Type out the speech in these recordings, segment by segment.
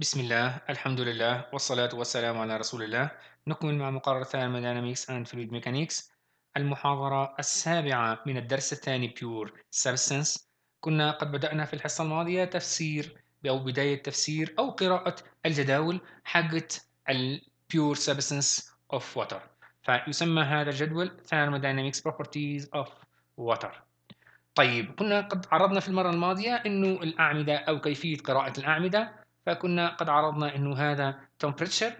بسم الله الحمد لله والصلاة والسلام على رسول الله نكمل مع مقرر Thermodynamics and Fluid Mechanics المحاضرة السابعة من الدرس الثاني Pure Substance كنا قد بدأنا في الحصة الماضية تفسير أو بداية تفسير أو قراءة الجداول حقت ال Pure Substance of Water فيسمى هذا الجدول Thermodynamics Properties of Water طيب كنا قد عرضنا في المرة الماضية أنه الأعمدة أو كيفية قراءة الأعمدة فكنا قد عرضنا انه هذا temperature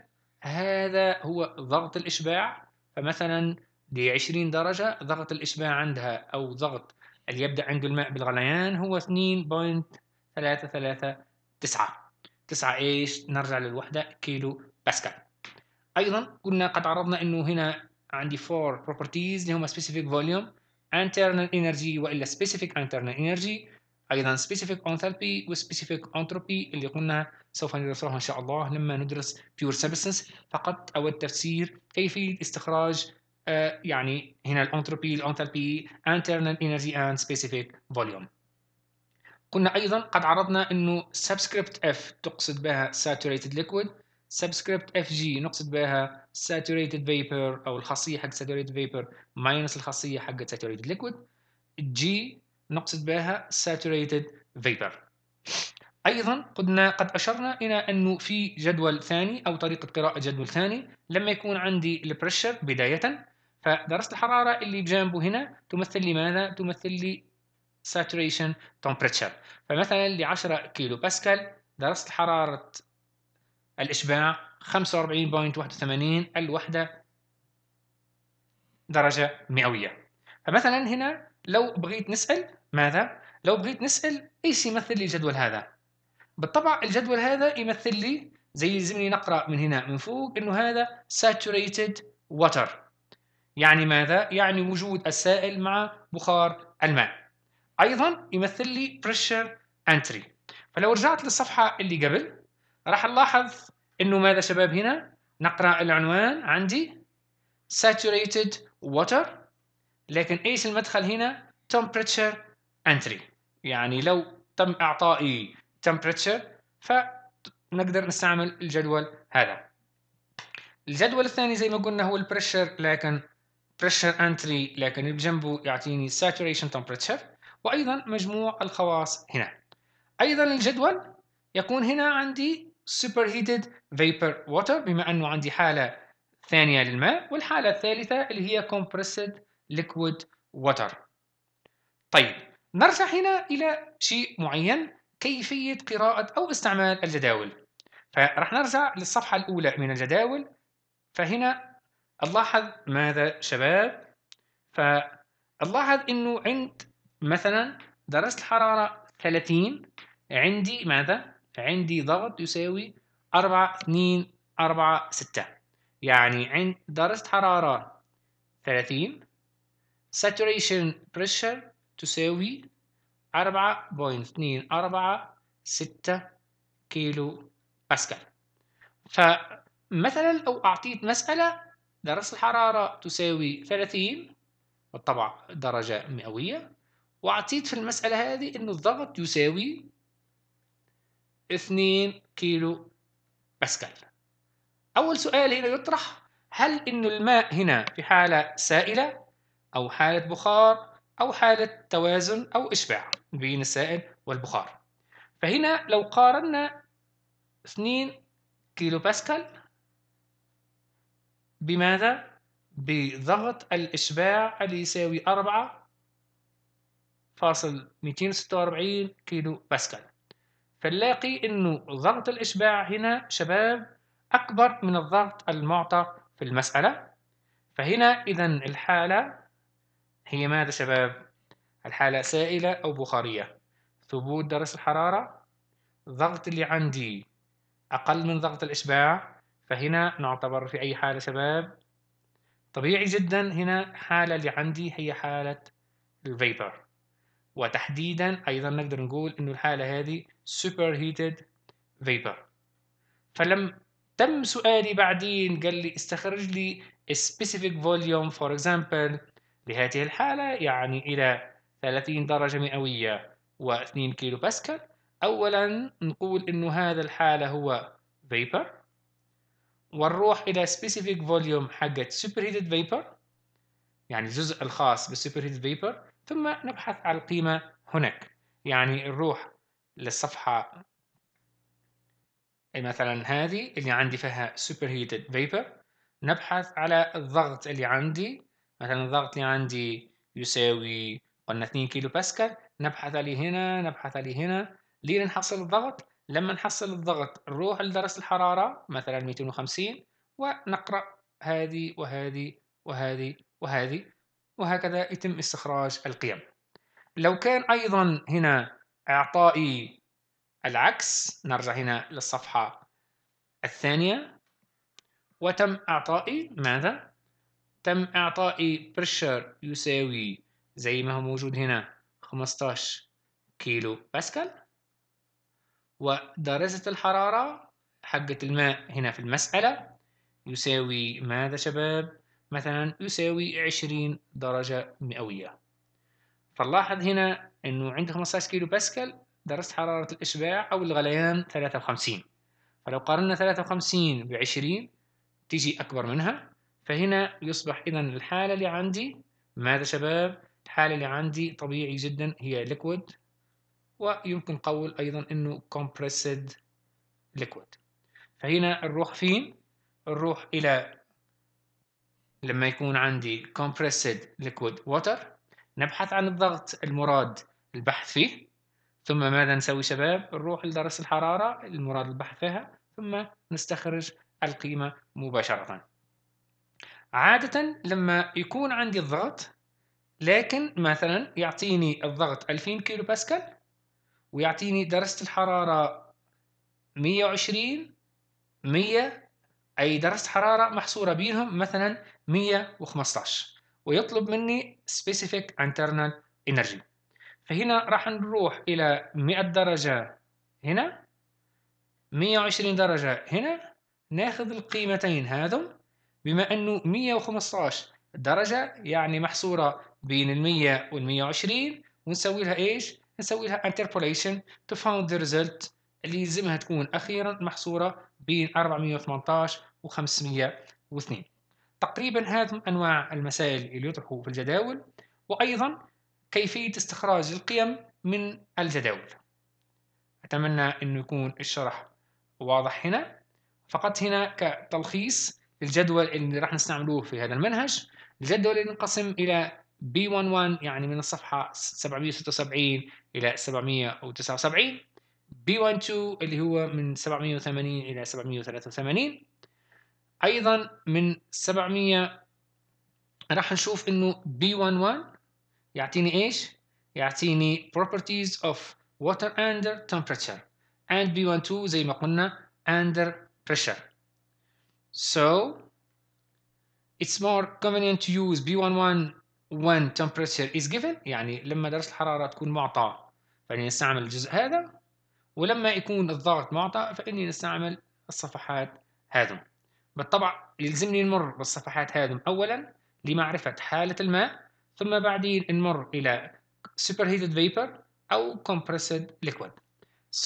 هذا هو ضغط الاشباع فمثلا ل 20 درجه ضغط الاشباع عندها او ضغط اللي يبدا عنده الماء بالغليان هو 2.339 9 ايش نرجع للوحده كيلو باسكال ايضا قلنا قد عرضنا انه هنا عندي 4 properties اللي هما specific volume internal energy والا specific internal energy ايضا specific enthalpy specific entropy اللي قلنا سوف ندرسها ان شاء الله لما ندرس بيور سبستنس فقط أو التفسير كيفيه استخراج آه، يعني هنا الانتروبي الانتروبي انترنال انرجي اند سبيسيفيك فوليوم قلنا ايضا قد عرضنا انه سبسكريبت اف تقصد بها ساتوريتد ليكويد سبسكريبت اف جي نقصد بها ساتوريتد فيبر او الخاصيه حق ساتوريتد فيبر ماينس الخاصيه حق ساتوريتد ليكويد جي نقصد بها ساتوريتد فيبر أيضا قلنا قد أشرنا إلى أنه في جدول ثاني أو طريقة قراءة جدول ثاني لما يكون عندي البريشر بداية فدرجة الحرارة اللي بجانبه هنا تمثل لي ماذا؟ تمثل لي saturation temperature فمثلا ل 10 كيلو باسكال درجة حرارة الإشباع 45.81 الوحدة درجة مئوية فمثلا هنا لو بغيت نسأل ماذا؟ لو بغيت نسأل ايش يمثل لي الجدول هذا؟ بالطبع الجدول هذا يمثل لي زي يلزمني نقرا من هنا من فوق انه هذا saturated water يعني ماذا؟ يعني وجود السائل مع بخار الماء ايضا يمثل لي pressure entry فلو رجعت للصفحه اللي قبل راح نلاحظ انه ماذا شباب هنا نقرا العنوان عندي saturated water لكن ايش المدخل هنا temperature entry يعني لو تم اعطائي temperature فنقدر نستعمل الجدول هذا الجدول الثاني زي ما قلنا هو البريشر لكن بريشر انتري لكن بجنبه يعطيني saturation temperature وايضا مجموع الخواص هنا ايضا الجدول يكون هنا عندي superheated vapor water بما انه عندي حاله ثانيه للماء والحاله الثالثه اللي هي compressed liquid water طيب نرجع هنا الى شيء معين كيفية قراءة أو استعمال الجداول فرح نرجع للصفحة الأولى من الجداول فهنا ألاحظ ماذا شباب فألاحظ أنه عند مثلا درجة الحرارة 30 عندي ماذا؟ عندي ضغط يساوي 4 2 4 6 يعني عند درجة حرارة 30 saturation pressure تساوي أربعة بوينت أربعة ستة كيلو باسكال فمثلا لو أعطيت مسألة درجة الحرارة تساوي ثلاثين بالطبع درجة مئوية وأعطيت في المسألة هذه أن الضغط يساوي اثنين كيلو باسكال أول سؤال هنا يطرح هل أن الماء هنا في حالة سائلة أو حالة بخار أو حالة توازن أو إشباع بين السائل والبخار فهنا لو قارنا 2 كيلو باسكال بماذا؟ بضغط الإشباع اللي يساوي 4 فاصل 246 كيلو باسكال فنلاقي أنه ضغط الإشباع هنا شباب أكبر من الضغط المعطى في المسألة فهنا إذا الحالة هي ماذا شباب؟ الحالة سائلة أو بخارية ثبوت درجة الحرارة ضغط اللي عندي أقل من ضغط الإشباع فهنا نعتبر في أي حالة شباب طبيعي جدا هنا حالة اللي عندي هي حالة الفيبر وتحديدا أيضا نقدر نقول إنه الحالة هذه سوبر هيتد فيبر فلم تم سؤالي بعدين قال لي استخرج لي specific volume for example لهذه الحالة يعني إلى 30 درجة مئوية و2 كيلو باسكال أولا نقول إنه هذا الحالة هو vapor ونروح إلى specific volume حقة superheated vapor يعني الجزء الخاص بالsuperheated vapor ثم نبحث عن القيمة هناك يعني نروح للصفحة مثلا هذه اللي عندي فيها superheated vapor نبحث على الضغط اللي عندي مثلا الضغط اللي عندي يساوي قلنا 2 كيلو باسكال نبحث لي هنا نبحث لي هنا لين نحصل الضغط لما نحصل الضغط نروح لدرجة الحرارة مثلا 250 ونقرأ هذه وهذه وهذه وهذه وهكذا يتم استخراج القيم لو كان أيضا هنا إعطائي العكس نرجع هنا للصفحة الثانية وتم إعطائي ماذا؟ تم إعطائي pressure يساوي زي ما هو موجود هنا 15 كيلو باسكال ودرجة الحرارة حقة الماء هنا في المسألة يساوي ماذا شباب؟ مثلا يساوي 20 درجة مئوية فنلاحظ هنا انه عند 15 كيلو باسكال درجة حرارة الإشباع أو الغليان 53 فلو قارنا 53 ب 20 تيجي أكبر منها فهنا يصبح إذا الحالة اللي عندي ماذا شباب؟ الحالة اللي عندي طبيعي جدا هي ليكويد ويمكن قول أيضا أنه compressed liquid فهنا نروح فين؟ نروح إلى لما يكون عندي compressed liquid water نبحث عن الضغط المراد البحث فيه ثم ماذا نسوي شباب؟ نروح لدرس الحرارة المراد البحث فيها ثم نستخرج القيمة مباشرة عادة لما يكون عندي الضغط لكن مثلا يعطيني الضغط 2000 كيلو باسكال ويعطيني درجة الحرارة 120 100 أي درجة حرارة محصورة بينهم مثلا 115 ويطلب مني specific internal energy فهنا راح نروح إلى 100 درجة هنا 120 درجة هنا ناخذ القيمتين هذم بما أنه 115 درجة يعني محصورة بين ال 100 وال 120 ونسوي لها ايش؟ نسوي لها انتربوليشن تو فاوند ذا ريزلت اللي يلزمها تكون اخيرا محصوره بين 418 و 502 تقريبا هذا انواع المسائل اللي يطرحوا في الجداول وايضا كيفيه استخراج القيم من الجداول اتمنى انه يكون الشرح واضح هنا فقط هنا كتلخيص للجدول اللي راح نستعملوه في هذا المنهج الجدول ينقسم الى بي 11 يعني من الصفحه 776 الى 779 بي 12 اللي هو من 780 الى 783 ايضا من 700 راح نشوف انه بي 11 يعطيني ايش يعطيني properties of water under temperature and B12 زي ما قلنا under pressure so it's more convenient to use B11 when temperature is given يعني لما درجة الحرارة تكون معطى فإني نستعمل الجزء هذا ولما يكون الضغط معطى فإني نستعمل الصفحات هذه بالطبع يلزمني نمر بالصفحات هذه أولا لمعرفة حالة الماء ثم بعدين نمر إلى superheated vapor أو compressed liquid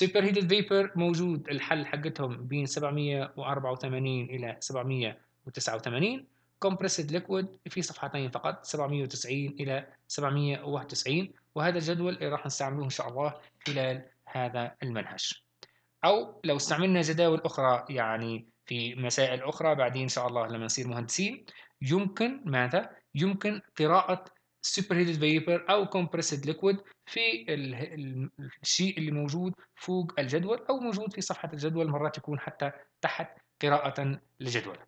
superheated vapor موجود الحل حقتهم بين 784 إلى 789 كومبريسد ليكويد في صفحتين فقط 790 إلى 791 وهذا الجدول اللي راح نستعمله إن شاء الله خلال هذا المنهج أو لو استعملنا جداول أخرى يعني في مسائل أخرى بعدين إن شاء الله لما نصير مهندسين يمكن ماذا؟ يمكن قراءة سوبر هيدد فيبر أو كومبريسد ليكويد في الشيء اللي موجود فوق الجدول أو موجود في صفحة الجدول مرات يكون حتى تحت قراءة للجدول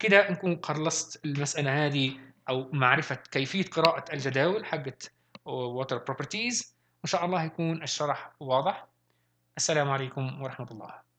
كده نكون خلصت المساله هذه او معرفه كيفيه قراءه الجداول حقت Water Properties وان شاء الله يكون الشرح واضح السلام عليكم ورحمه الله